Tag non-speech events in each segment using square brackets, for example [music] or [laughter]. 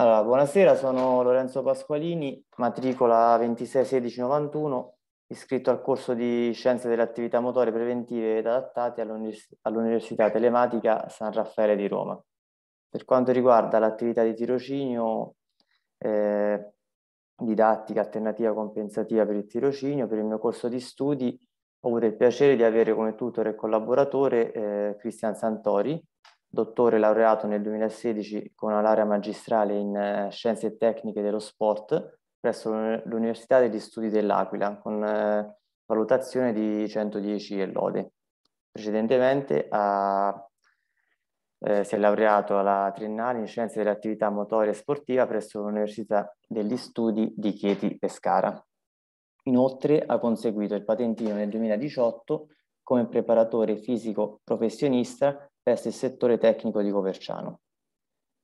Allora, buonasera, sono Lorenzo Pasqualini, matricola 261691, iscritto al corso di Scienze delle attività motorie preventive ed adattate all'Università Telematica San Raffaele di Roma. Per quanto riguarda l'attività di tirocinio, eh, didattica alternativa compensativa per il tirocinio, per il mio corso di studi ho avuto il piacere di avere come tutore e collaboratore eh, Cristian Santori, dottore laureato nel 2016 con una laurea magistrale in eh, Scienze Tecniche dello Sport presso l'Università degli Studi dell'Aquila con eh, valutazione di 110 e lode. Precedentemente ha, eh, si è laureato alla Triennale in Scienze dell'attività Motoria e Sportiva presso l'Università degli Studi di Chieti Pescara. Inoltre ha conseguito il patentino nel 2018 come preparatore fisico professionista veste il settore tecnico di Coverciano.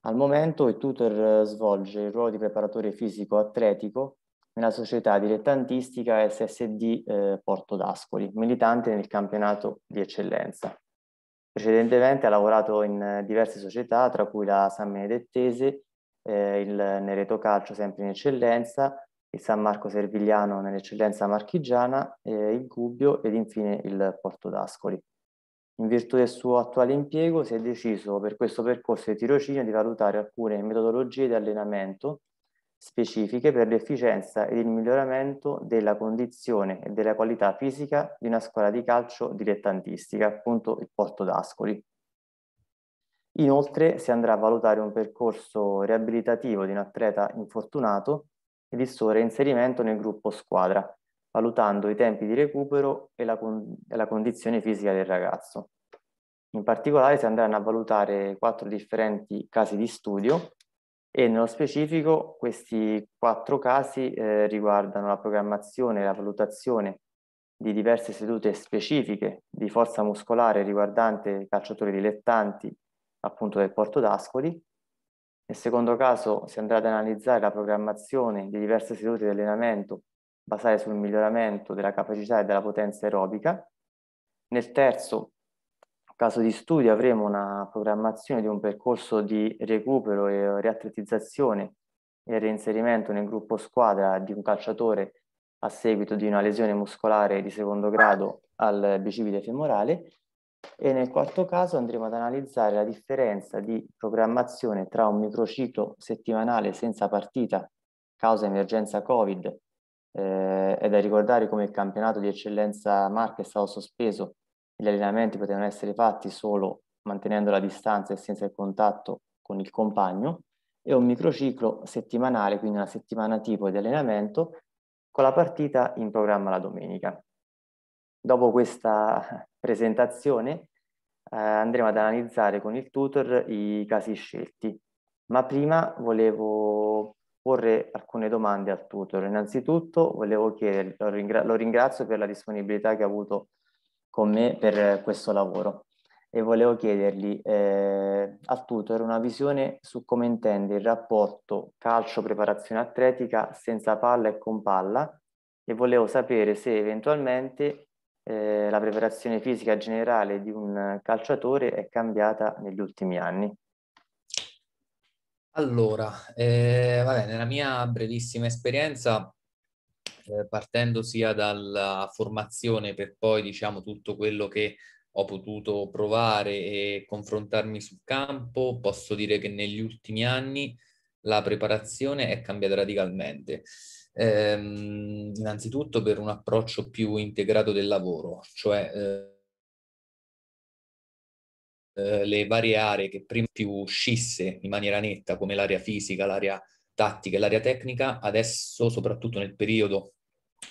Al momento il tutor eh, svolge il ruolo di preparatore fisico-atletico nella società dilettantistica SSD eh, Porto d'Ascoli, militante nel campionato di eccellenza. Precedentemente ha lavorato in eh, diverse società, tra cui la San Benedettese, eh, il Nereto Calcio sempre in eccellenza, il San Marco Servigliano nell'eccellenza marchigiana, eh, il Gubbio ed infine il Porto d'Ascoli. In virtù del suo attuale impiego si è deciso per questo percorso di tirocinio di valutare alcune metodologie di allenamento specifiche per l'efficienza ed il miglioramento della condizione e della qualità fisica di una squadra di calcio dilettantistica, appunto il Porto d'Ascoli. Inoltre si andrà a valutare un percorso riabilitativo di un atleta infortunato ed il suo reinserimento nel gruppo squadra, valutando i tempi di recupero e la, con e la condizione fisica del ragazzo. In particolare si andranno a valutare quattro differenti casi di studio e nello specifico questi quattro casi eh, riguardano la programmazione e la valutazione di diverse sedute specifiche di forza muscolare riguardante calciatori dilettanti appunto del Porto d'Ascoli. Nel secondo caso si andrà ad analizzare la programmazione di diverse sedute di allenamento basare sul miglioramento della capacità e della potenza aerobica. Nel terzo caso di studio avremo una programmazione di un percorso di recupero e riatletizzazione e reinserimento nel gruppo squadra di un calciatore a seguito di una lesione muscolare di secondo grado al bicipite femorale e nel quarto caso andremo ad analizzare la differenza di programmazione tra un microcito settimanale senza partita causa emergenza Covid eh, è da ricordare come il campionato di eccellenza Marche è stato sospeso, gli allenamenti potevano essere fatti solo mantenendo la distanza e senza il contatto con il compagno e un microciclo settimanale, quindi una settimana tipo di allenamento, con la partita in programma la domenica. Dopo questa [laughs] presentazione eh, andremo ad analizzare con il tutor i casi scelti, ma prima volevo porre alcune domande al tutor. Innanzitutto volevo chiedere, lo, ringra lo ringrazio per la disponibilità che ha avuto con me per questo lavoro e volevo chiedergli eh, al tutor una visione su come intende il rapporto calcio-preparazione atletica senza palla e con palla e volevo sapere se eventualmente eh, la preparazione fisica generale di un calciatore è cambiata negli ultimi anni. Allora, eh, vabbè, nella mia brevissima esperienza, eh, partendo sia dalla formazione per poi diciamo tutto quello che ho potuto provare e confrontarmi sul campo, posso dire che negli ultimi anni la preparazione è cambiata radicalmente. Eh, innanzitutto per un approccio più integrato del lavoro, cioè eh, eh, le varie aree che prima più scisse in maniera netta, come l'area fisica, l'area tattica e l'area tecnica, adesso, soprattutto nel periodo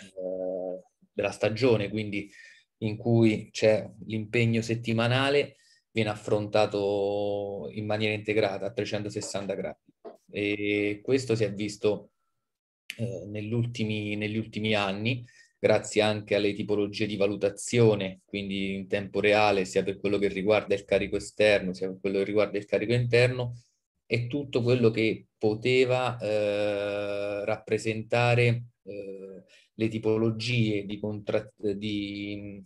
eh, della stagione, quindi in cui c'è l'impegno settimanale, viene affrontato in maniera integrata a 360 gradi. E questo si è visto eh, negli, ultimi, negli ultimi anni, grazie anche alle tipologie di valutazione, quindi in tempo reale, sia per quello che riguarda il carico esterno, sia per quello che riguarda il carico interno, e tutto quello che poteva eh, rappresentare eh, le tipologie di, di mm,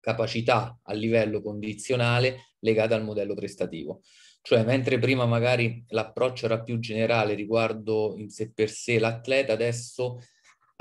capacità a livello condizionale legate al modello prestativo. Cioè, mentre prima magari l'approccio era più generale riguardo in sé per sé l'atleta, adesso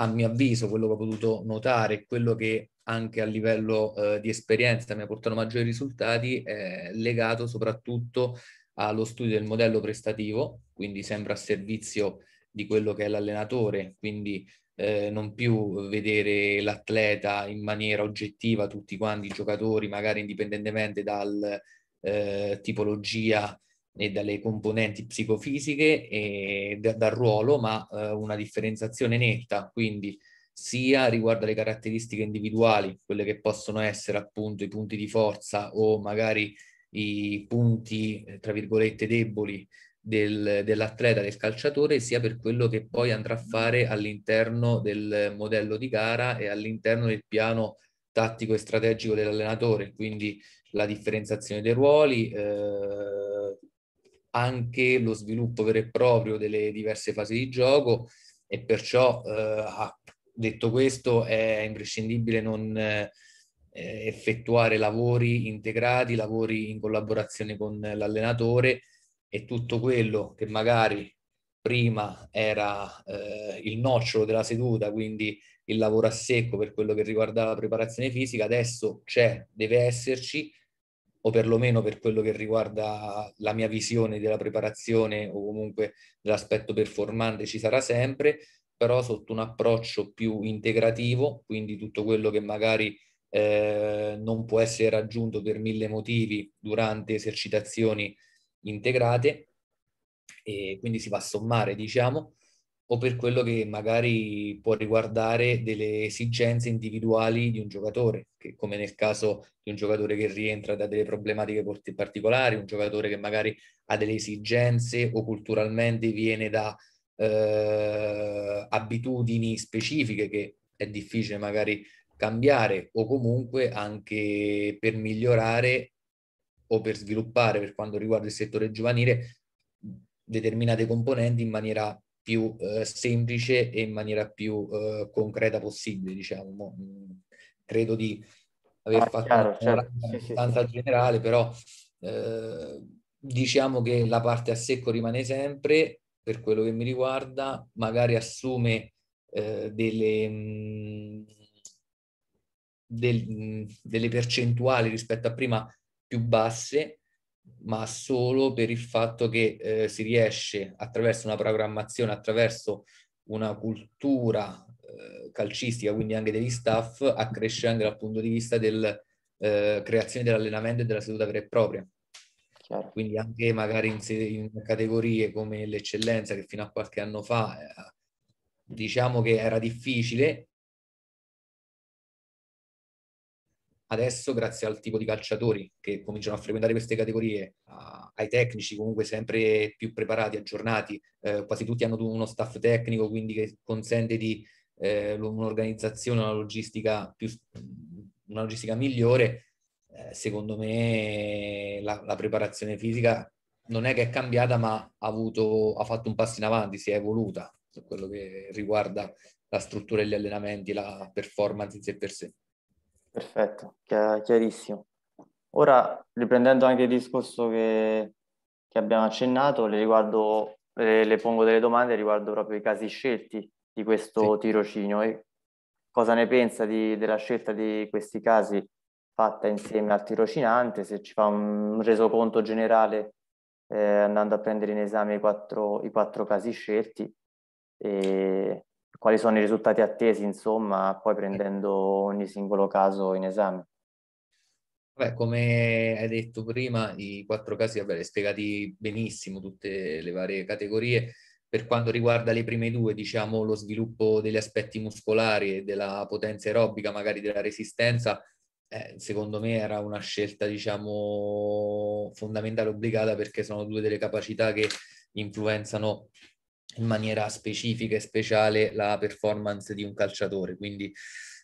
a mio avviso, quello che ho potuto notare, quello che anche a livello eh, di esperienza mi ha portato maggiori risultati, è legato soprattutto allo studio del modello prestativo, quindi sempre a servizio di quello che è l'allenatore, quindi eh, non più vedere l'atleta in maniera oggettiva, tutti quanti i giocatori, magari indipendentemente dal eh, tipologia e dalle componenti psicofisiche e da, dal ruolo, ma eh, una differenziazione netta, quindi sia riguardo alle caratteristiche individuali, quelle che possono essere appunto i punti di forza o magari i punti, eh, tra virgolette, deboli del, dell'atleta, del calciatore, sia per quello che poi andrà a fare all'interno del modello di gara e all'interno del piano tattico e strategico dell'allenatore, quindi la differenziazione dei ruoli, eh, anche lo sviluppo vero e proprio delle diverse fasi di gioco e perciò, eh, detto questo, è imprescindibile non eh, effettuare lavori integrati, lavori in collaborazione con l'allenatore e tutto quello che magari prima era eh, il nocciolo della seduta, quindi il lavoro a secco per quello che riguardava la preparazione fisica, adesso c'è, deve esserci o perlomeno per quello che riguarda la mia visione della preparazione o comunque dell'aspetto performante ci sarà sempre, però sotto un approccio più integrativo, quindi tutto quello che magari eh, non può essere raggiunto per mille motivi durante esercitazioni integrate e quindi si va a sommare, diciamo, o per quello che magari può riguardare delle esigenze individuali di un giocatore, che come nel caso di un giocatore che rientra da delle problematiche particolari, un giocatore che magari ha delle esigenze o culturalmente viene da eh, abitudini specifiche che è difficile magari cambiare o comunque anche per migliorare o per sviluppare per quanto riguarda il settore giovanile determinate componenti in maniera più eh, semplice e in maniera più eh, concreta possibile, diciamo. Mm, credo di aver ah, fatto chiaro, una certo. Sì, generale, sì. però eh, diciamo che la parte a secco rimane sempre, per quello che mi riguarda, magari assume eh, delle, mh, mm, del, mh, mm, delle percentuali rispetto a prima più basse, ma solo per il fatto che eh, si riesce attraverso una programmazione, attraverso una cultura eh, calcistica, quindi anche degli staff, a crescere anche dal punto di vista della eh, creazione dell'allenamento e della seduta vera e propria. Chiaro. Quindi anche magari in, in, categorie come l'eccellenza, che fino a qualche anno fa eh, diciamo che era difficile, Adesso, grazie al tipo di calciatori che cominciano a frequentare queste categorie, ai tecnici comunque sempre più preparati, aggiornati, eh, quasi tutti hanno uno staff tecnico, quindi che consente di eh, un'organizzazione, una logistica, più, una logistica migliore, eh, secondo me la, la, preparazione fisica non è che è cambiata, ma ha, avuto, ha fatto un passo in avanti, si è evoluta per quello che riguarda la struttura degli allenamenti, la performance in sé per sé. Perfetto, chiarissimo. Ora, riprendendo anche il discorso che, che abbiamo accennato, le, riguardo, le, le, pongo delle domande riguardo proprio i casi scelti di questo sì. tirocinio. E cosa ne pensa di, della scelta di questi casi fatta insieme al tirocinante? Se ci fa un resoconto generale eh, andando a prendere in esame i quattro, i quattro casi scelti e quali sono i risultati attesi, insomma, poi eh. prendendo ogni singolo caso in esame. Beh, come hai detto prima, i quattro casi, vabbè, spiegati benissimo tutte le varie categorie. Per quanto riguarda le prime due, diciamo lo sviluppo degli aspetti muscolari e della potenza aerobica, magari della resistenza, eh, secondo me era una scelta, diciamo, fondamentale obbligata perché sono due delle capacità che influenzano in maniera specifica e speciale la performance di un calciatore, quindi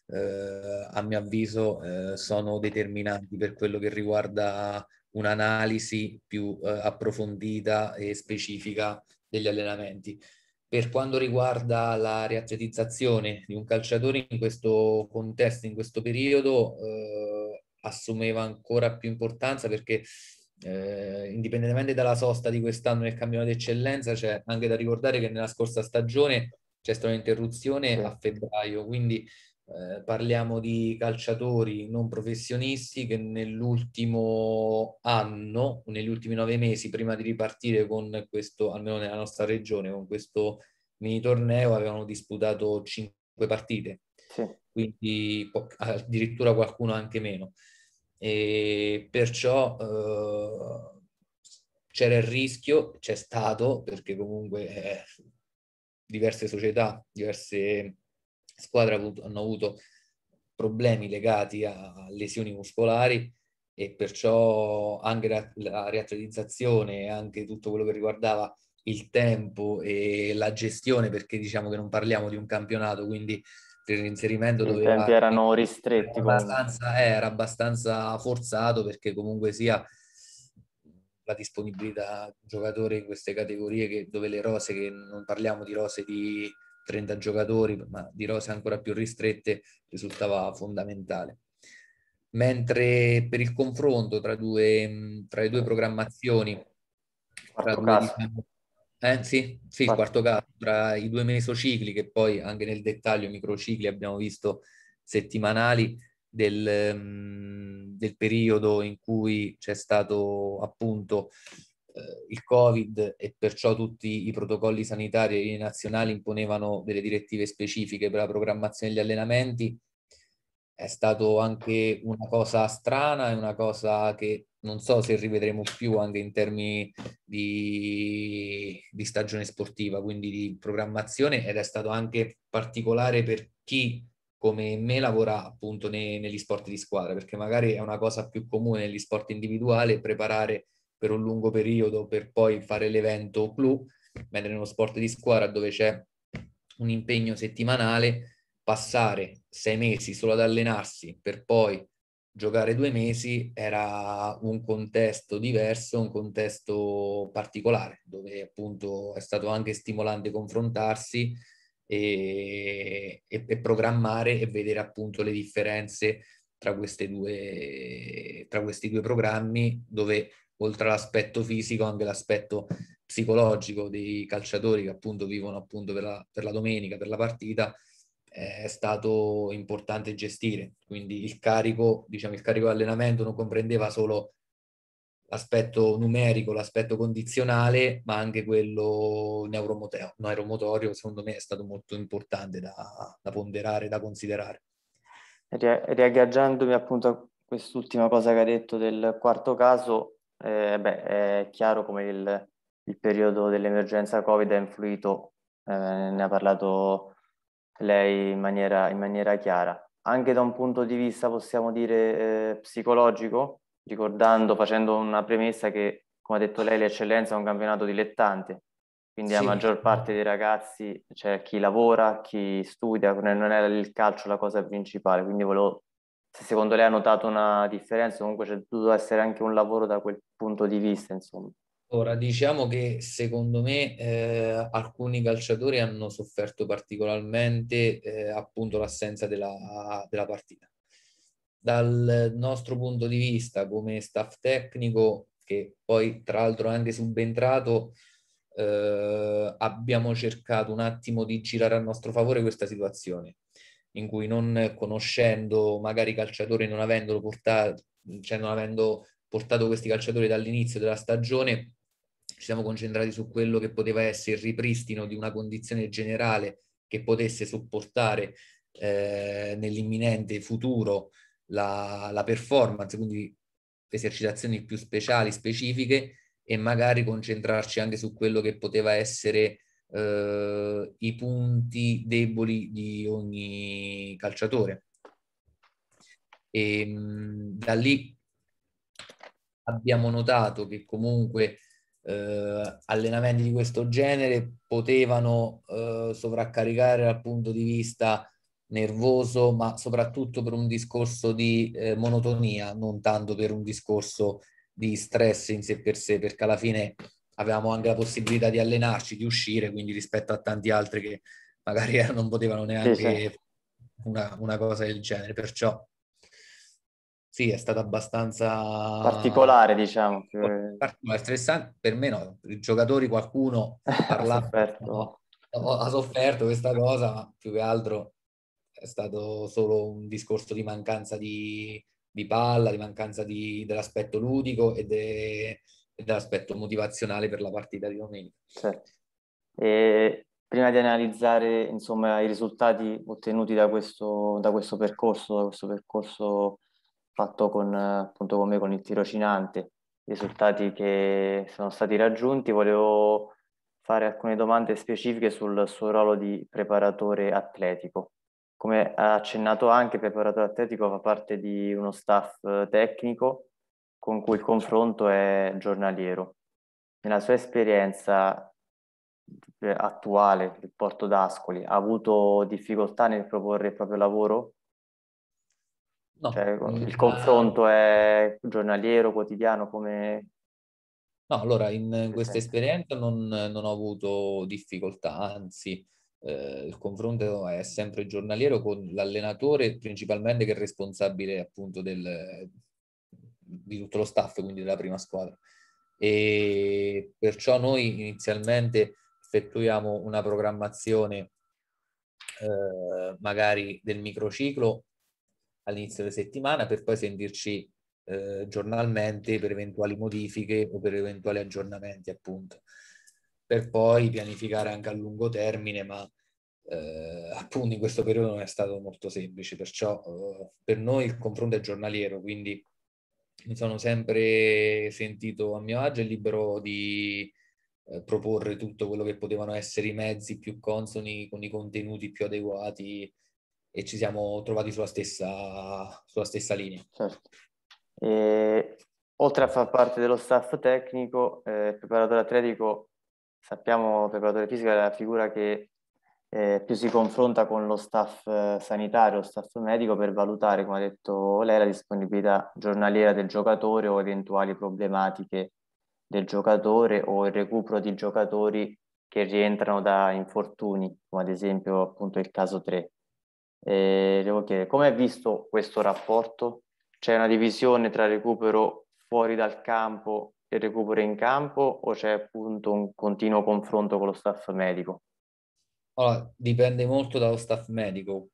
eh, a mio avviso eh, sono determinanti per quello che riguarda un'analisi più eh, approfondita e specifica degli allenamenti. Per quanto riguarda la riatletizzazione di un calciatore in questo contesto, in questo periodo, eh, assumeva ancora più importanza perché eh, indipendentemente dalla sosta di quest'anno nel campionato d'eccellenza, c'è anche da ricordare che nella scorsa stagione c'è stata un'interruzione a febbraio, quindi eh, parliamo di calciatori non professionisti che nell'ultimo anno, negli ultimi nove mesi, prima di ripartire con questo, almeno nella nostra regione, con questo mini torneo, avevano disputato cinque partite, sì. quindi addirittura qualcuno anche meno e perciò eh, c'era il rischio, c'è stato, perché comunque eh, diverse società, diverse squadre hanno avuto problemi legati a lesioni muscolari e perciò anche la, la riatletizzazione, anche tutto quello che riguardava il tempo e la gestione, perché diciamo che non parliamo di un campionato, quindi per l'inserimento I doveva... I tempi erano ristretti. Era abbastanza, era abbastanza forzato perché comunque sia la disponibilità giocatori in queste categorie che, dove le rose, che non parliamo di rose di 30 giocatori, ma di rose ancora più ristrette, risultava fondamentale. Mentre per il confronto tra, due, tra le due programmazioni, tra due, diciamo, eh, sì, sì, il quarto caso tra i due mesocicli, che poi anche nel dettaglio microcicli abbiamo visto settimanali, del, mm, del periodo in cui c'è stato appunto eh, il Covid e perciò tutti i protocolli sanitari e nazionali imponevano delle direttive specifiche per la programmazione degli allenamenti è stato anche una cosa strana, è una cosa che non so se rivedremo più anche in termini di, di stagione sportiva, quindi di programmazione ed è stato anche particolare per chi come me lavora appunto nei, negli sport di squadra, perché magari è una cosa più comune negli sport individuali preparare per un lungo periodo per poi fare l'evento clou, mentre nello sport di squadra dove c'è un impegno settimanale passare sei mesi solo ad allenarsi per poi giocare due mesi era un contesto diverso, un contesto particolare, dove appunto è stato anche stimolante confrontarsi e, e, e programmare e vedere appunto le differenze tra, due, tra questi due programmi, dove oltre all'aspetto fisico anche l'aspetto psicologico dei calciatori che appunto vivono appunto per la, per la domenica, per la partita, è stato importante gestire, quindi il carico, diciamo, il carico allenamento non comprendeva solo l'aspetto numerico, l'aspetto condizionale, ma anche quello neuromotorio, secondo me è stato molto importante da, da ponderare, da considerare. Riaggiandomi appunto a quest'ultima cosa che ha detto del quarto caso, eh, beh, è chiaro come il, il periodo dell'emergenza Covid ha influito, eh, ne ha parlato lei in maniera, in maniera chiara. Anche da un punto di vista, possiamo dire, eh, psicologico, ricordando, facendo una premessa che, come ha detto lei, l'eccellenza è un campionato dilettante, quindi sì. la maggior parte dei ragazzi c'è cioè chi lavora, chi studia, non è il calcio la cosa principale, quindi volevo, se secondo lei ha notato una differenza, comunque c'è dovuto essere anche un lavoro da quel punto di vista, insomma. Ora, diciamo che secondo me eh, alcuni calciatori hanno sofferto particolarmente eh, appunto l'assenza della, della, partita. Dal nostro punto di vista, come staff tecnico, che poi tra l'altro è anche subentrato, eh, abbiamo cercato un attimo di girare a nostro favore questa situazione in cui non conoscendo magari i calciatori, non avendolo portato, cioè non avendo portato questi calciatori dall'inizio della stagione, ci siamo concentrati su quello che poteva essere il ripristino di una condizione generale che potesse supportare eh, nell'imminente futuro la, la, performance, quindi esercitazioni più speciali, specifiche e magari concentrarci anche su quello che poteva essere eh, i punti deboli di ogni calciatore. E ehm, da lì abbiamo notato che comunque eh, allenamenti di questo genere potevano eh, sovraccaricare dal punto di vista nervoso, ma soprattutto per un discorso di eh, monotonia, non tanto per un discorso di stress in sé per sé, perché alla fine avevamo anche la possibilità di allenarci, di uscire, quindi rispetto a tanti altri che magari [laughs] non potevano neanche sì, sì. Una, una cosa del genere. Perciò sì, è stata abbastanza... Particolare, diciamo. Che... Particolare, stressante. Per me no, i giocatori qualcuno [laughs] parlava, no, ha sofferto questa cosa, ma più che altro è stato solo un discorso di mancanza di, di palla, di mancanza di, dell'aspetto ludico e, de, e, dell'aspetto motivazionale per la partita di domenica. Certo. E prima di analizzare insomma, i risultati ottenuti da questo, da questo percorso, da questo percorso fatto con, appunto con me, con il tirocinante, i risultati che sono stati raggiunti. Volevo fare alcune domande specifiche sul suo ruolo di preparatore atletico. Come ha accennato anche, preparatore atletico fa parte di uno staff eh, tecnico con cui il confronto è giornaliero. Nella sua esperienza eh, attuale il Porto d'Ascoli ha avuto difficoltà nel proporre il proprio lavoro No. Cioè, mm, il eh. confronto è giornaliero, quotidiano, come... No, allora in questa esperienza non, non ho avuto difficoltà, anzi eh, il confronto è sempre giornaliero con l'allenatore principalmente che è responsabile appunto del, di tutto lo staff, quindi della prima squadra. E perciò noi inizialmente effettuiamo una programmazione eh, magari del microciclo all'inizio della settimana per poi sentirci eh, giornalmente per eventuali modifiche o per eventuali aggiornamenti, appunto, per poi pianificare anche a lungo termine, ma eh, appunto in questo periodo non è stato molto semplice, perciò eh, per noi il confronto è giornaliero, quindi mi sono sempre sentito a mio agio e libero di eh, proporre tutto quello che potevano essere i mezzi più consoni con i contenuti più adeguati e ci siamo trovati sulla stessa, sulla stessa linea. Certo. E, oltre a far parte dello staff tecnico, eh, preparatore atletico, sappiamo, preparatore fisico è la figura che eh, più si confronta con lo staff eh, sanitario, lo staff medico per valutare, come ha detto lei, la disponibilità giornaliera del giocatore o eventuali problematiche del giocatore o il recupero di giocatori che rientrano da infortuni, come ad esempio appunto il caso 3. E devo chiedere, come è visto questo rapporto? C'è una divisione tra recupero fuori dal campo e recupero in campo o c'è appunto un continuo confronto con lo staff medico? Allora, dipende molto dallo staff medico.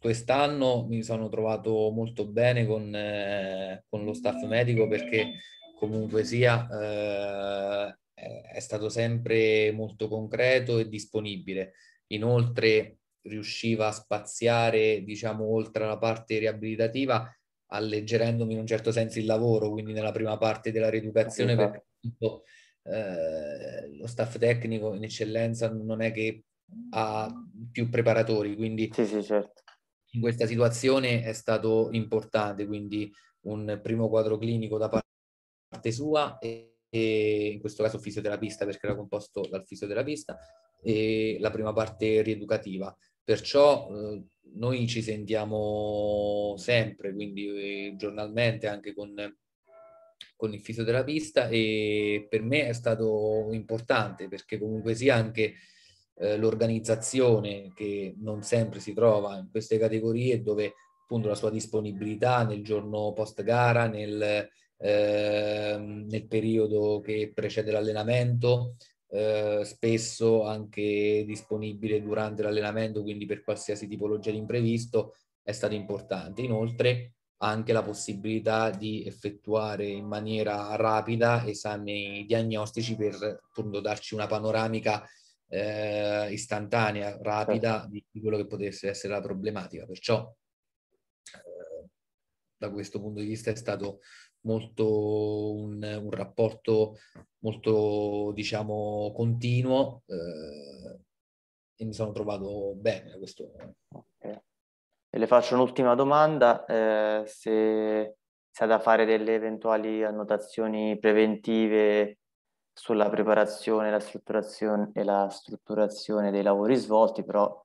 Quest'anno mi sono trovato molto bene con, eh, con lo staff medico perché comunque sia eh, è stato sempre molto concreto e disponibile. Inoltre riusciva a spaziare, diciamo, oltre alla parte riabilitativa, alleggerendomi in un certo senso il lavoro, quindi nella prima parte della rieducazione, perché appunto, eh, lo staff tecnico in eccellenza non è che ha più preparatori, quindi sì, sì, certo. in questa situazione è stato importante, quindi un primo quadro clinico da parte sua e, e in questo caso fisioterapista perché era composto dal fisioterapista e la prima parte rieducativa. Perciò eh, noi ci sentiamo sempre, quindi uhm, giornalmente anche con, con il fisioterapista e per me è stato importante perché comunque sia anche eh, l'organizzazione che non sempre si trova in queste categorie dove appunto la sua disponibilità nel giorno post gara, nel, eh, nel periodo che precede l'allenamento, eh, spesso anche disponibile durante l'allenamento, quindi per qualsiasi tipologia di imprevisto è stato importante. Inoltre anche la possibilità di effettuare in maniera rapida esami diagnostici per appunto darci una panoramica eh, istantanea, rapida certo. di, quello che potesse essere la problematica. Perciò eh, da questo punto di vista è stato molto un, un rapporto molto, diciamo, continuo eh, e mi sono trovato bene questo. Okay. E le faccio un'ultima domanda, eh, se, se ha da fare delle eventuali annotazioni preventive sulla preparazione la strutturazione e la strutturazione dei lavori svolti, però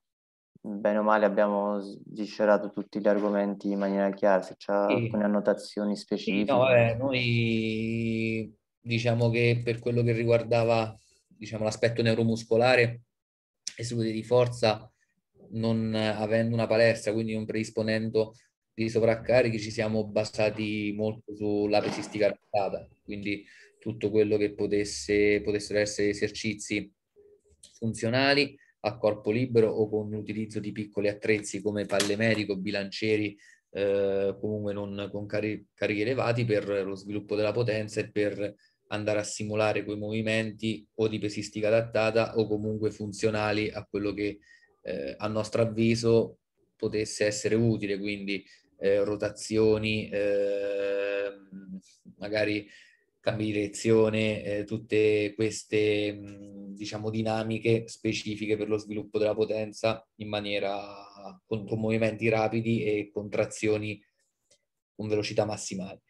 bene o male abbiamo sviscerato tutti gli argomenti in maniera chiara, se c'è sì. alcune annotazioni specifiche. Sì, no, vabbè, noi diciamo che per quello che riguardava diciamo, l'aspetto neuromuscolare e salute di forza, non avendo una palestra, quindi non predisponendo di sovraccarichi, ci siamo basati molto sulla pesistica adattata, quindi tutto quello che potesse, potessero essere esercizi funzionali, a corpo libero o con l'utilizzo di piccoli attrezzi come pallemerico, bilancieri, eh, comunque non con cari- carichi elevati per lo sviluppo della potenza e per andare a simulare quei movimenti o di pesistica adattata o comunque funzionali a quello che eh, a nostro avviso potesse essere utile, quindi eh, rotazioni, ehm, magari cambi di direzione, eh, tutte queste mm, diciamo dinamiche specifiche per lo sviluppo della potenza in maniera con, con movimenti rapidi e contrazioni con velocità massimale.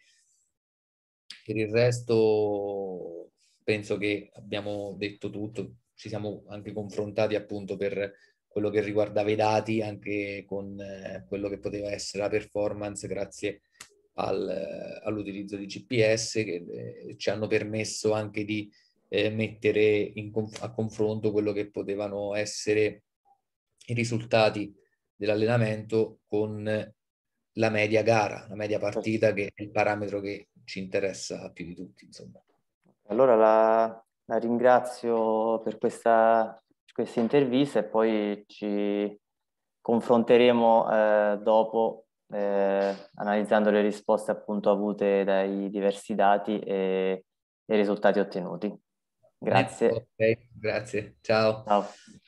Per il resto penso che abbiamo detto tutto, ci siamo anche confrontati appunto per quello che riguardava i dati anche con eh, quello che poteva essere la performance grazie a al, all'utilizzo di GPS che eh, ci hanno permesso anche di eh, mettere conf- a confronto quello che potevano essere i risultati dell'allenamento con la media gara, la media partita che è il parametro che ci interessa più di tutti. Insomma. Allora la, la ringrazio per questa, questa intervista e poi ci confronteremo eh, dopo eh, analizzando le risposte appunto avute dai diversi dati e, i risultati ottenuti. Grazie. Okay, grazie, ciao. ciao.